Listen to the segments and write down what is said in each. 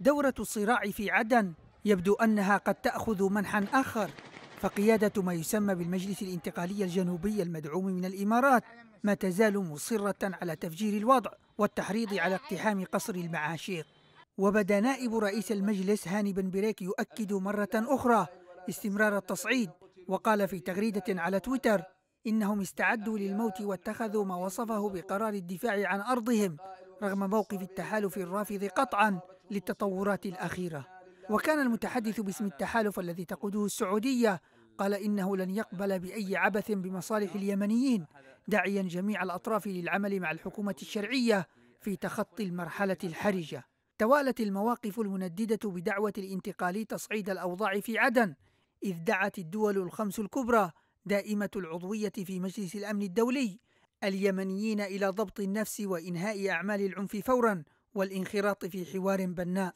دورة الصراع في عدن يبدو أنها قد تأخذ منحا آخر فقيادة ما يسمى بالمجلس الانتقالي الجنوبي المدعوم من الإمارات ما تزال مصرة على تفجير الوضع والتحريض على اقتحام قصر المعاشيق وبدا نائب رئيس المجلس هاني بن بريك يؤكد مرة أخرى استمرار التصعيد وقال في تغريدة على تويتر إنهم استعدوا للموت واتخذوا ما وصفه بقرار الدفاع عن أرضهم رغم موقف التحالف الرافض قطعا للتطورات الأخيرة وكان المتحدث باسم التحالف الذي تقوده السعودية قال إنه لن يقبل بأي عبث بمصالح اليمنيين داعيا جميع الأطراف للعمل مع الحكومة الشرعية في تخطي المرحلة الحرجة توالت المواقف المنددة بدعوة الانتقالي تصعيد الأوضاع في عدن إذ دعت الدول الخمس الكبرى دائمة العضوية في مجلس الأمن الدولي اليمنيين إلى ضبط النفس وإنهاء أعمال العنف فوراً والانخراط في حوار بناء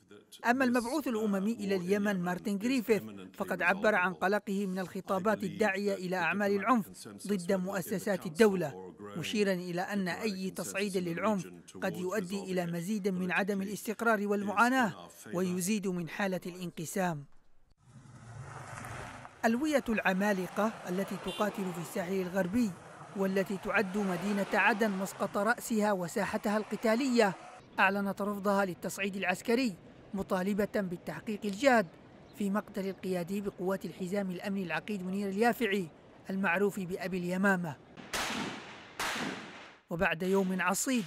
أما المبعوث الأممي إلى اليمن مارتن جريفيث فقد عبر عن قلقه من الخطابات الداعية إلى أعمال العنف ضد مؤسسات الدولة مشيرا إلى أن أي تصعيد للعنف قد يؤدي إلى مزيد من عدم الاستقرار والمعاناة ويزيد من حالة الانقسام ألوية العمالقة التي تقاتل في الساحل الغربي والتي تعد مدينة عدن مسقط رأسها وساحتها القتالية أعلنت رفضها للتصعيد العسكري مطالبة بالتحقيق الجاد في مقتل القيادي بقوات الحزام الأمني العقيد منير اليافعي المعروف بأبي اليمامة وبعد يوم عصيب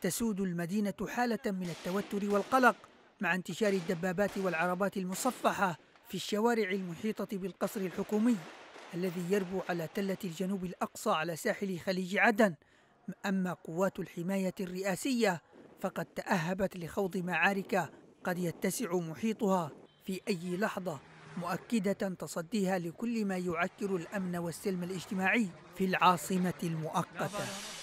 تسود المدينة حالة من التوتر والقلق مع انتشار الدبابات والعربات المصفحة في الشوارع المحيطة بالقصر الحكومي الذي يربو على تلة الجنوب الأقصى على ساحل خليج عدن أما قوات الحماية الرئاسية فقد تأهبت لخوض معارك قد يتسع محيطها في أي لحظة مؤكدة تصديها لكل ما يعكر الأمن والسلم الاجتماعي في العاصمة المؤقتة